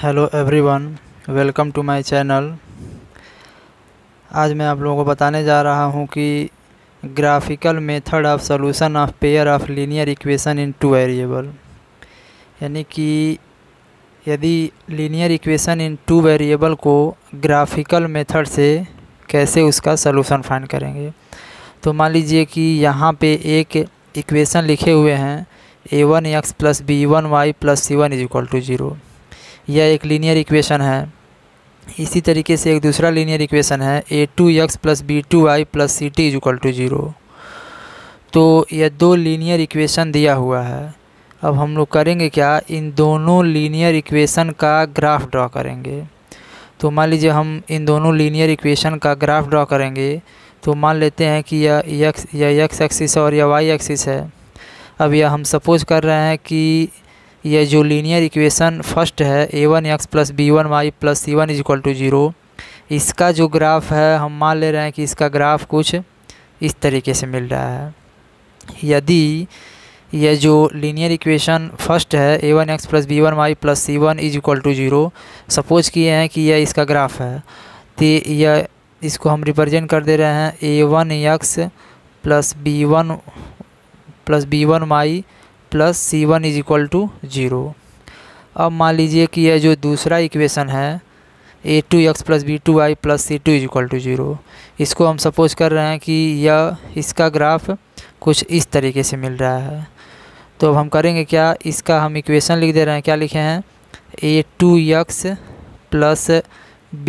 hello everyone welcome to my channel आज मैं आप लोगों को बताने जा रहा हूं कि graphical method of solution of pair of linear equation in two variable यानी कि यदि linear equation in two variable को ग्राफिकल मेथड से कैसे उसका सॉल्यूशन फाइंड करेंगे तो मान लीजिए कि यहाँ पे एक इक्वेशन लिखे हुए हैं a one x plus b one y plus c one is equal to zero यह एक लीनियर इक्वेशन है इसी तरीके से एक दूसरा लीनियर इक्वेशन है a two x plus b two i plus c t equal to zero तो यह दो लीनियर इक्वेशन दिया हुआ है अब हम लोग करेंगे क्या इन दोनों लीनियर इक्वेशन का ग्राफ ड्रॉ करेंगे तो मान लीजिए हम इन दोनों लीनियर इक्वेशन का ग्राफ ड्रॉ करेंगे तो मान लेते हैं कि यह यक्स यह यक्स एक्सिस और यह वाई एक्सिस है अब यह हम सपोज कर रहे हैं कि यह जो लीनियर इक्वेशन फर्स्ट है a one x plus b one y plus c one is equal to zero इसका जो ग्राफ है हम मान ले रहे हैं कि इसका ग्राफ कुछ इस तरीके से मिल रहा है यदि यह जो लीनियर इक्वेशन फर्स्ट है a one x plus b one y plus c one is equal to zero suppose किए हैं कि यह इसका ग्राफ है तो यह इसको हम रिप्रेजेंट कर दे रहे हैं a one x plus b one plus b one y plus c one is equal to zero अब मान लीजिए कि यह जो दूसरा इक्वेशन है a two x plus b two y plus c two is equal to zero इसको हम सपोज कर रहे हैं कि यह इसका ग्राफ कुछ इस तरीके से मिल रहा है तो अब हम करेंगे क्या इसका हम इक्वेशन लिख दे रहे हैं क्या लिखे हैं a two x plus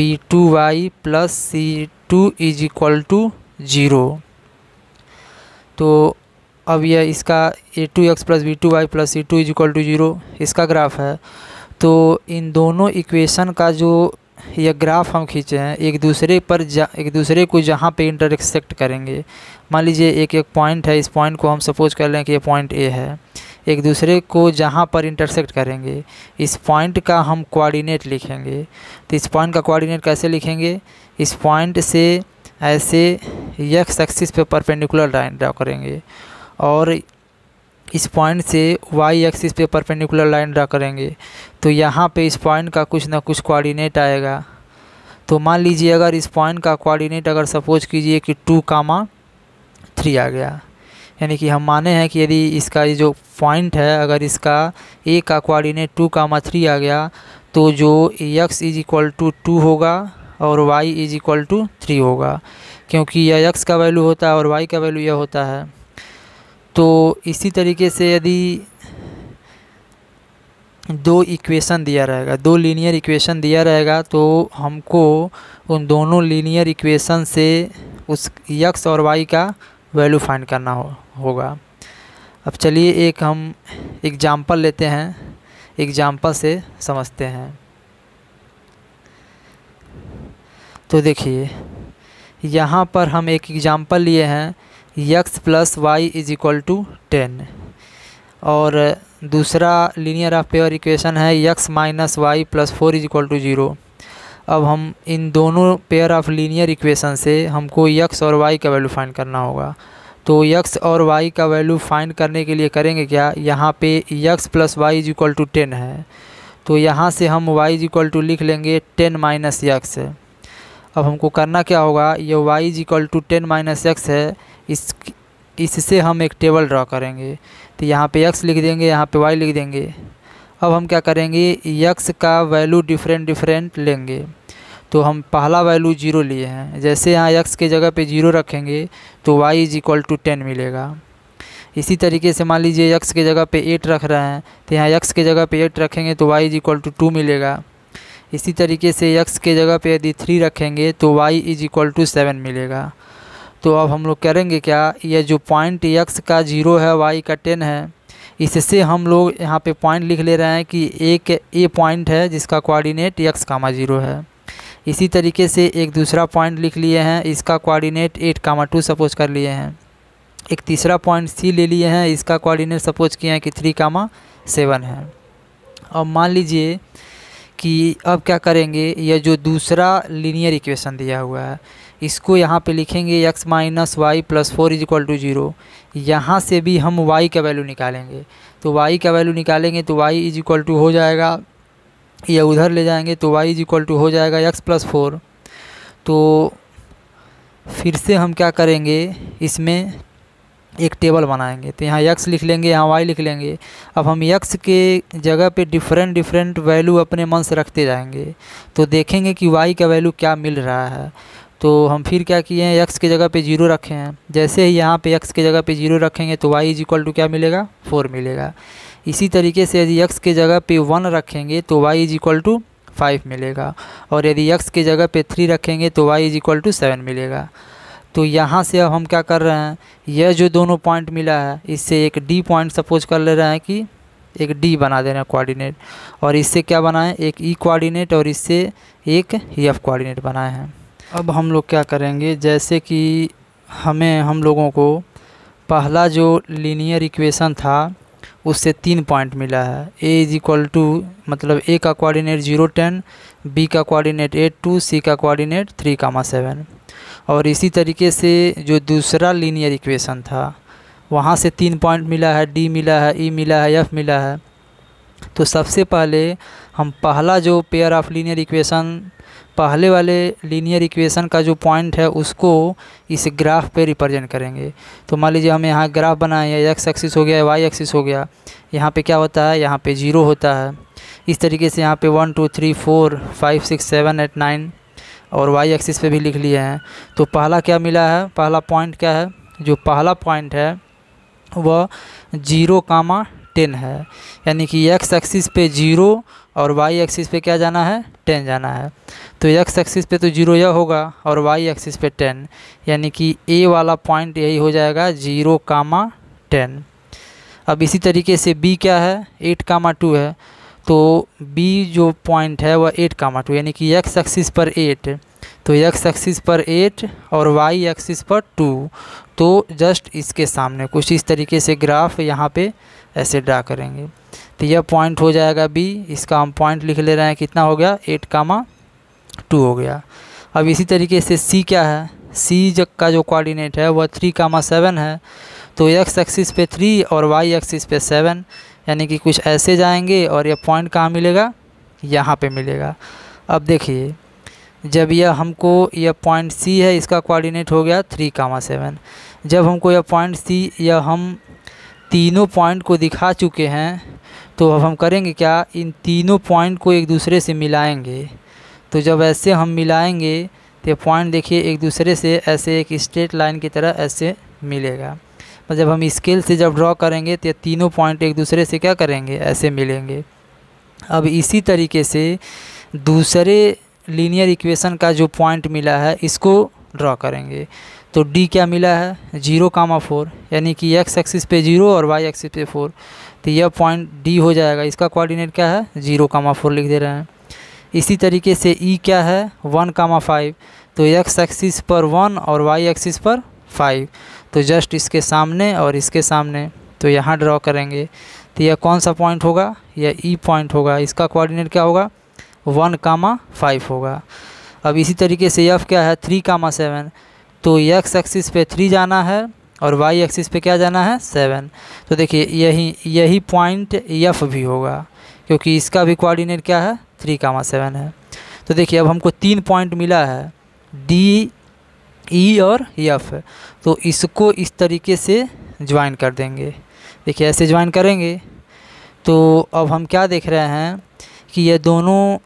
b two y plus c two is equal to zero तो अब यह इसका a two x plus b two y plus c two is equal to zero इसका ग्राफ है तो इन दोनों इक्वेशन का जो यह ग्राफ हम खींचे हैं एक दूसरे पर जा एक दूसरे को जहाँ पे इंटरसेक्ट करेंगे मान लीजिए एक एक पॉइंट है इस पॉइंट को हम सपोज कर लें कि ये पॉइंट ए है एक दूसरे को जहाँ पर इंटरसेक्ट करेंगे इस पॉइंट का हम कोऑर्डिनेट लिखेंगे तो इस पॉइंट का कोऑर्डिनेट कैसे लिखेंगे इस पॉइंट से ऐसे यक्स एक्सिस पे परपेंडिकुलर लाइन ड्रा करेंगे और इस पॉइंट से वाई एक्सिस पे परपेंडिकुलर लाइन ड्रा करेंगे तो यहाँ पे इस पॉइंट का कुछ ना कुछ कोऑर्डिनेट आएगा तो मान लीजिए अगर इस पॉइंट का कोऑर्डिनेट अगर सपोज कीजिए कि टू कामा थ्री आ गया यानी कि हम माने हैं कि यदि इसका ये जो पॉइंट है अगर इसका ए का कोऑर्डिनेट टू कामा थ्री आ गया तो जो x is equal to two होगा और y is equal to three होगा क्योंकि यह एक्स का वैल्यू होता है और वाई का वैल्यू यह होता है तो इसी तरीके से यदि दो इक्वेशन दिया रहेगा दो लीनियर इक्वेशन दिया रहेगा तो हमको उन दोनों लीनियर इक्वेशन से उस यक्स और वाई का वैल्यू फाइंड करना हो, होगा अब चलिए एक हम एग्जाम्पल लेते हैं एग्जाम्पल से समझते हैं तो देखिए यहाँ पर हम एक एग्ज़ाम्पल लिए हैं x plus y is equal to ten और दूसरा लीनियर ऑफ पेयर इक्वेशन है x minus y plus four is equal to zero अब हम इन दोनों पेयर ऑफ लीनियर इक्वेशन से हमको यक्स और वाई का वैल्यू फाइंड करना होगा तो यक्स और वाई का वैल्यू फाइंड करने के लिए करेंगे क्या यहाँ पे x plus y is equal to ten है तो यहाँ से हम वाई इज इक्वल टू लिख लेंगे टेन माइनस यक्स अब हमको करना क्या होगा ये y is equal to ten minus x है इस इससे हम एक टेबल ड्रा करेंगे तो यहाँ पे यक्स लिख देंगे यहाँ पे वाई लिख देंगे अब हम क्या करेंगे यक्स का वैल्यू डिफरेंट डिफरेंट लेंगे तो हम पहला वैल्यू जीरो लिए हैं जैसे यहाँ यक्स के जगह पे जीरो रखेंगे तो y is equal to ten मिलेगा इसी तरीके से मान लीजिए यक्स के जगह पे एट रख रहे हैं तो यहाँ यक्स के जगह पे एट रखेंगे तो y is equal to two मिलेगा इसी तरीके से यक्स के जगह पे यदि थ्री रखेंगे तो y is equal to seven मिलेगा तो अब हम लोग करेंगे क्या ये जो पॉइंट एक्स का जीरो है वाई का टेन है इससे हम लोग यहाँ पे पॉइंट लिख ले रहे हैं कि एक ए पॉइंट है जिसका कोऑर्डिनेट एक्स कामा जीरो है इसी तरीके से एक दूसरा पॉइंट लिख लिए हैं इसका coordinate eight comma two suppose कर लिए हैं एक तीसरा पॉइंट सी ले लिए हैं इसका कोऑर्डिनेट सपोज किए हैं कि थ्री कामा सेवन है अब मान लीजिए कि अब क्या करेंगे यह जो दूसरा लीनियर इक्वेशन दिया हुआ है इसको यहाँ पे लिखेंगे x minus y plus four is equal to zero यहाँ से भी हम y का वैल्यू निकालेंगे तो y का वैल्यू निकालेंगे तो y इज इक्वल टू हो जाएगा या उधर ले जाएंगे तो y इज इक्वल टू हो जाएगा x प्लस फोर तो फिर से हम क्या करेंगे इसमें एक टेबल बनाएंगे तो यहाँ यक्स लिख लेंगे यहाँ वाई लिख लेंगे अब हम यक्स के जगह पे डिफरेंट डिफरेंट वैल्यू अपने मन से रखते जाएंगे तो देखेंगे कि वाई का वैल्यू क्या मिल रहा है तो हम फिर क्या किए हैं यक्स के जगह पे जीरो रखे हैं जैसे ही यहाँ पे यक्स के जगह पे जीरो रखेंगे तो वाई इज इक्वल टू क्या मिलेगा फोर मिलेगा इसी तरीके से यदि यक्स के जगह पे वन रखेंगे तो y is equal to five मिलेगा और यदि यक्स के जगह पे थ्री रखेंगे तो y is equal to seven मिलेगा तो यहाँ से अब हम क्या कर रहे हैं यह जो दोनों पॉइंट मिला है इससे एक डी पॉइंट सपोज कर ले रहे हैं कि एक डी बना दे रहे हैं कोऑर्डिनेट और इससे क्या बनाएं एक ई e कोऑर्डिनेट और इससे एक एफ कोऑर्डिनेट बनाए हैं अब हम लोग क्या करेंगे जैसे कि हमें हम लोगों को पहला जो लीनियर इक्वेशन था उससे तीन पॉइंट मिला है ए इज इक्वल टू मतलब ए का कोऑर्डिनेट जीरो टेन बी का कोऑर्डिनेट एट टू सी का कोऑर्डिनेट थ्री कामा सेवन और इसी तरीके से जो दूसरा लीनियर इक्वेशन था वहाँ से तीन पॉइंट मिला है डी मिला है ई e मिला है एफ मिला है तो सबसे पहले हम पहला जो पेयर ऑफ लीनियर इक्वेशन पहले वाले लीनियर इक्वेशन का जो पॉइंट है उसको इस ग्राफ पे रिप्रेजेंट करेंगे तो मान लीजिए हम यहाँ ग्राफ बनाए हैं एक्स एक्सिस हो गया वाई एक्सिस हो गया यहाँ पे क्या होता है यहाँ पे ज़ीरो होता है इस तरीके से यहाँ पे one two three four five six seven eight nine और वाई एक्सिस पे भी लिख लिए हैं तो पहला क्या मिला है पहला पॉइंट क्या है जो पहला पॉइंट है वह जीरो कामा टेन है यानी कि एक्स एक्सिस पे जीरो और वाई एक्सिस पे क्या जाना है टेन जाना है तो एक्स एक्सिस पे तो जीरो यह होगा और वाई एक्सिस पे टेन यानी कि ए वाला पॉइंट यही हो जाएगा जीरो कामा टेन अब इसी तरीके से बी क्या है एट कामा टू है तो बी जो पॉइंट है वह एट कामा टू यानी कि x एक्सिस पर एट तो x एक्सिस पर एट और वाई एक्सिस पर टू तो जस्ट इसके सामने कुछ इस तरीके से ग्राफ यहाँ पे ऐसे ड्रा करेंगे तो यह पॉइंट हो जाएगा बी इसका हम पॉइंट लिख ले रहे हैं कितना हो गया एट कामा टू हो गया अब इसी तरीके से सी क्या है सी जग का जो कोऑर्डिनेट है वह थ्री कामा सेवन है तो x एक्सिस पे थ्री और वाई एक्सिस पे सेवन यानी कि कुछ ऐसे जाएंगे और यह पॉइंट कहाँ मिलेगा यहाँ पे मिलेगा अब देखिए जब यह हमको यह पॉइंट सी है इसका कोऑर्डिनेट हो गया थ्री कामा सेवन जब हमको यह पॉइंट सी यह हम तीनों पॉइंट को दिखा चुके हैं तो अब हम करेंगे क्या इन तीनों पॉइंट को एक दूसरे से मिलाएंगे तो जब ऐसे हम मिलाएंगे तो पॉइंट देखिए एक दूसरे से ऐसे एक स्ट्रेट लाइन की तरह ऐसे मिलेगा जब हम स्केल से जब ड्रॉ करेंगे तो तीनों पॉइंट एक दूसरे से क्या करेंगे ऐसे मिलेंगे अब इसी तरीके से दूसरे लीनियर इक्वेशन का जो पॉइंट मिला है इसको ड्रॉ करेंगे तो डी क्या मिला है जीरो कामा फोर यानी कि एक्स एक्सिस पे जीरो और वाई एक्सिस पे फोर तो यह पॉइंट डी हो जाएगा इसका कोऑर्डिनेट क्या है जीरो कामा फोर लिख दे रहे हैं इसी तरीके से ई e क्या है वन कामा फाइव तो एक्स एक्सिस पर वन और वाई एक्सिस पर फाइव तो जस्ट इसके सामने और इसके सामने तो यहाँ ड्रॉ करेंगे तो यह कौन सा पॉइंट होगा यह ई e पॉइंट होगा इसका कोऑर्डिनेट क्या होगा वन कामा फाइव होगा अब इसी तरीके से यफ क्या है थ्री कामा सेवन तो यक्स एक्सिस पे थ्री जाना है और वाई एक्सिस पे क्या जाना है सेवन तो देखिए यही यही पॉइंट यफ भी होगा क्योंकि इसका भी कोऑर्डिनेट क्या है थ्री कामा सेवन है तो देखिए अब हमको तीन पॉइंट मिला है डी ई और यफ तो इसको इस तरीके से ज्वाइन कर देंगे देखिए ऐसे ज्वाइन करेंगे तो अब हम क्या देख रहे हैं कि ये दोनों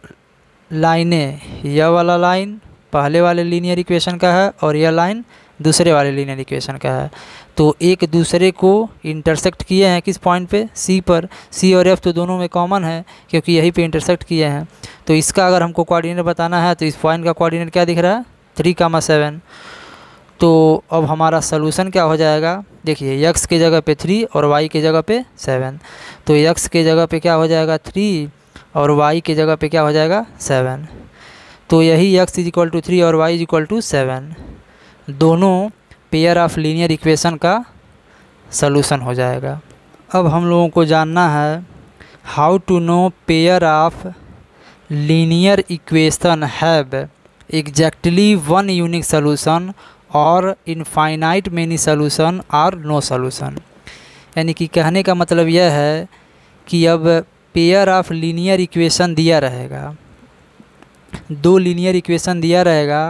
लाइनें यह वाला लाइन पहले वाले लीनियर इक्वेशन का है और यह लाइन दूसरे वाले लीनियर इक्वेशन का है तो एक दूसरे को इंटरसेक्ट किए हैं किस पॉइंट पे सी पर सी और एफ तो दोनों में कॉमन है क्योंकि यही पे इंटरसेक्ट किए हैं तो इसका अगर हमको कोऑर्डिनेट बताना है तो इस पॉइंट का कोऑर्डिनेट क्या दिख रहा है थ्री कामा सेवन तो अब हमारा सलूशन क्या हो जाएगा देखिए यक्स के जगह पे थ्री और वाई के जगह पे सेवन तो यक्स के जगह पे क्या हो जाएगा थ्री और वाई के जगह पे क्या हो जाएगा सेवन तो यही x is equal to three और y is equal to seven दोनों पेयर ऑफ लीनियर इक्वेशन का सलूशन हो जाएगा अब हम लोगों को जानना है how to know pair of linear equation have exactly one unique solution और इनफाइनाइट मैनी सॉल्यूशन और नो सॉल्यूशन यानी कि कहने का मतलब यह है कि अब पेयर ऑफ लीनियर इक्वेशन दिया रहेगा दो लीनियर इक्वेशन दिया रहेगा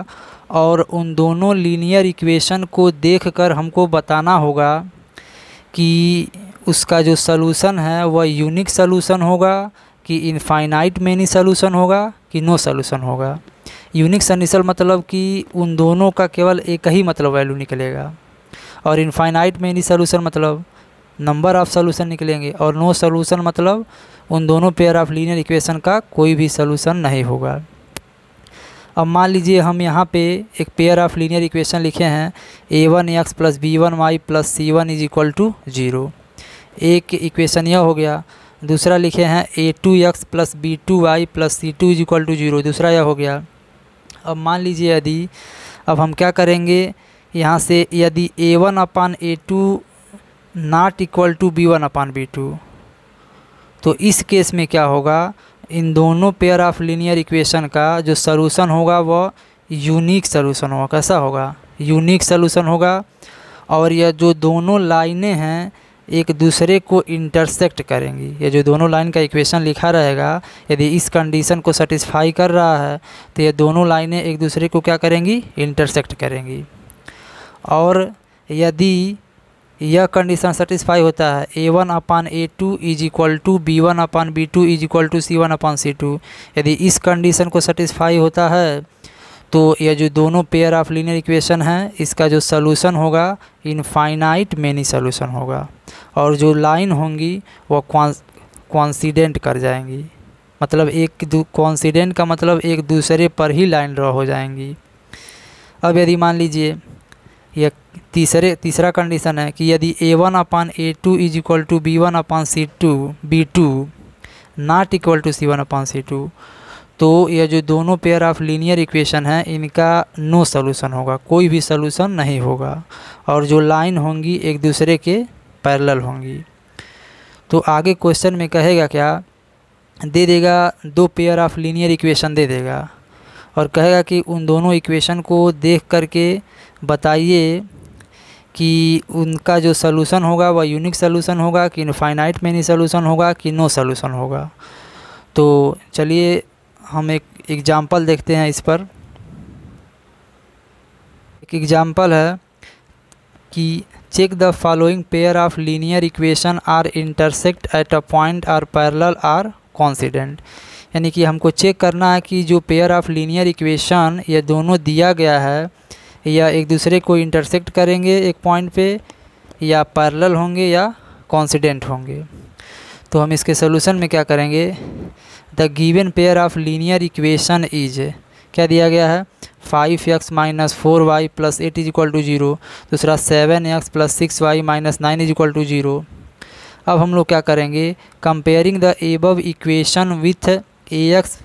और उन दोनों लीनियर इक्वेशन को देखकर हमको बताना होगा कि उसका जो सलूशन है वह यूनिक सलूशन होगा कि इनफाइनाइट मैनी सलूशन होगा कि नो सलूशन होगा यूनिक सनिसल मतलब कि उन दोनों का केवल एक ही मतलब वैल्यू निकलेगा और इनफाइनाइट मेनी सोलूसन मतलब नंबर ऑफ़ सोलूसन निकलेंगे और नो सोलूसन मतलब उन दोनों पेयर ऑफ लीनियर इक्वेशन का कोई भी सोलूसन नहीं होगा अब मान लीजिए हम यहाँ पे एक पेयर ऑफ लीनियर इक्वेशन लिखे हैं a one x plus b one y plus c one is equal to zero एक इक्वेशन यह हो गया दूसरा लिखे हैं a two x plus b two y plus c two is equal to zero दूसरा यह हो गया अब मान लीजिए यदि अब हम क्या करेंगे यहाँ से यदि a one upon A two not equal to B one upon B two तो इस केस में क्या होगा इन दोनों पेयर ऑफ लीनियर इक्वेशन का जो सलूशन होगा वह यूनिक सलूशन होगा कैसा होगा यूनिक सलूशन होगा और यह जो दोनों लाइनें हैं एक दूसरे को इंटरसेक्ट करेंगी ये जो दोनों लाइन का इक्वेशन लिखा रहेगा यदि इस कंडीशन को सेटिस्फाई कर रहा है तो ये दोनों लाइनें एक दूसरे को क्या करेंगी इंटरसेक्ट करेंगी और यदि यह कंडीशन सेटिस्फाई होता है a one upon A two is equal to B one upon B two is equal to c one upon c two यदि इस कंडीशन को सेटिस्फाई होता है तो यह जो दोनों पेयर ऑफ लीनियर इक्वेशन है इसका जो सोल्यूशन होगा इनफाइनाइट मेनी सोल्यूशन होगा और जो लाइन होंगी वह कॉन्सीडेंट कर जाएंगी मतलब एक कॉन्सीडेंट का मतलब एक दूसरे पर ही लाइन ड्रॉ हो जाएंगी अब यदि मान लीजिए यह तीसरे तीसरा कंडीशन है कि यदि a one upon A two is equal to B one upon c two b two not equal to c one upon c two तो यह जो दोनों पेयर ऑफ लीनियर इक्वेशन है इनका नो सलूशन होगा कोई भी सलूशन नहीं होगा और जो लाइन होंगी एक दूसरे के पैरेलल होंगी तो आगे क्वेश्चन में कहेगा क्या दे देगा दो पेयर ऑफ लीनियर इक्वेशन दे देगा और कहेगा कि उन दोनों इक्वेशन को देख करके बताइए कि उनका जो सलूशन होगा वह यूनिक सलूशन होगा कि फाइनाइट मैनी सलूशन होगा कि नो सलूशन होगा तो चलिए हम एक एग्ज़ाम्पल देखते हैं इस पर एक एग्ज़ाम्पल है कि check the following pair of linear equation are intersect at a point or parallel or coincident यानी कि हमको चेक करना है कि जो पेयर ऑफ लीनियर इक्वेशन ये दोनों दिया गया है या एक दूसरे को इंटरसेक्ट करेंगे एक पॉइंट पे या पैरल होंगे या कॉन्सिडेंट होंगे तो हम इसके सोलूशन में क्या करेंगे the given pair of linear equation is क्या दिया गया है five x minus four y plus eight is equal to zero दूसरा seven x plus six y minus nine is equal to zero अब हम लोग क्या करेंगे comparing the above equation with a x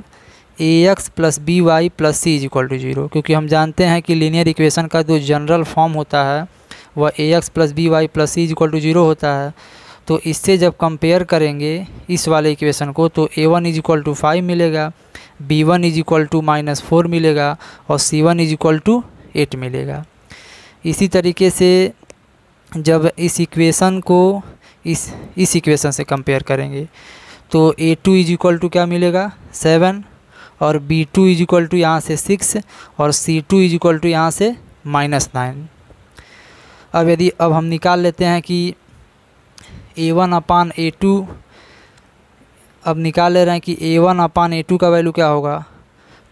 a x plus b y plus c is equal to zero क्योंकि हम जानते हैं कि लीनियर इक्वेशन का जो जनरल फॉर्म होता है वह a x plus b y plus c is equal to zero होता है तो इससे जब कंपेयर करेंगे इस वाले इक्वेशन को तो a one is equal to five मिलेगा b one is equal to minus four मिलेगा और c one is equal to eight मिलेगा इसी तरीके से जब इस इक्वेशन को इस इस इक्वेशन से कंपेयर करेंगे तो a two is equal to क्या मिलेगा सेवन और b two is equal to यहाँ से सिक्स और c two is equal to यहाँ से माइनस नाइन अब यदि अब हम निकाल लेते हैं कि ए वन अपान ए टू अब निकाल ले रहे हैं कि ए वन अपान ए टू का वैल्यू क्या होगा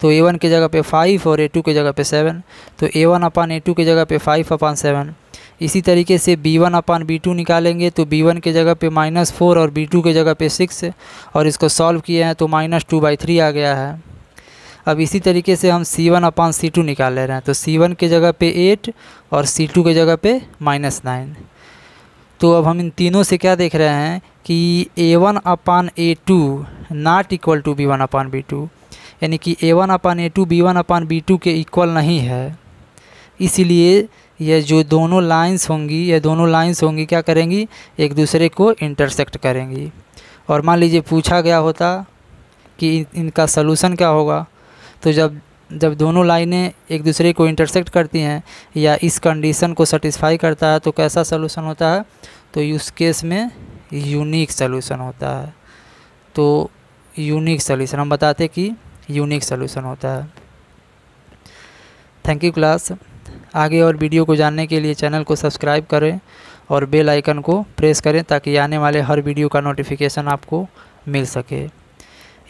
तो ए वन की जगह पे फाइव और ए टू की जगह पे सेवन तो a one upon A to की जगह पे फाइव अपान सेवन इसी तरीके से b one upon B two निकालेंगे तो बी वन के जगह पे माइनस फोर और बी टू के जगह पे सिक्स और इसको सॉल्व किए हैं तो माइनस टू बाई थ्री आ गया है अब इसी तरीके से हम सी वन अपान सी टू निकाल ले रहे हैं तो सी वन के जगह पे एट और सी टू के जगह पे माइनस नाइन तो अब हम इन तीनों से क्या देख रहे हैं कि ए one upon A two not equal to B one upon B two यानी कि ए वन अपान ए two B one upon B two के इक्वल नहीं है इसलिए यह जो दोनों लाइंस होंगी यह दोनों लाइंस होंगी क्या करेंगी एक दूसरे को इंटरसेक्ट करेंगी और मान लीजिए पूछा गया होता कि इन, इनका सलूशन क्या होगा तो जब जब दोनों लाइनें एक दूसरे को इंटरसेक्ट करती हैं या इस कंडीशन को सेटिस्फाई करता है तो कैसा सलूशन होता है तो यूज केस में यूनिक सोल्यूशन होता है तो यूनिक सोल्यूशन हम बताते कि यूनिक सोल्यूशन होता है थैंक यू क्लास आगे और वीडियो को जानने के लिए चैनल को सब्सक्राइब करें और बेल आइकन को प्रेस करें ताकि आने वाले हर वीडियो का नोटिफिकेशन आपको मिल सके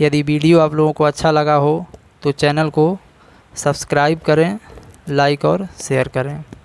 यदि वीडियो आप लोगों को अच्छा लगा हो तो चैनल को सब्सक्राइब करें लाइक और शेयर करें